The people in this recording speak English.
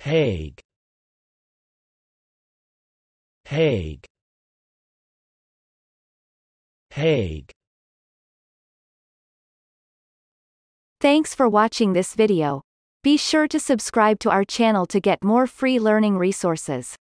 Hague Hague Hague Thanks for watching this video. Be sure to subscribe to our channel to get more free learning resources.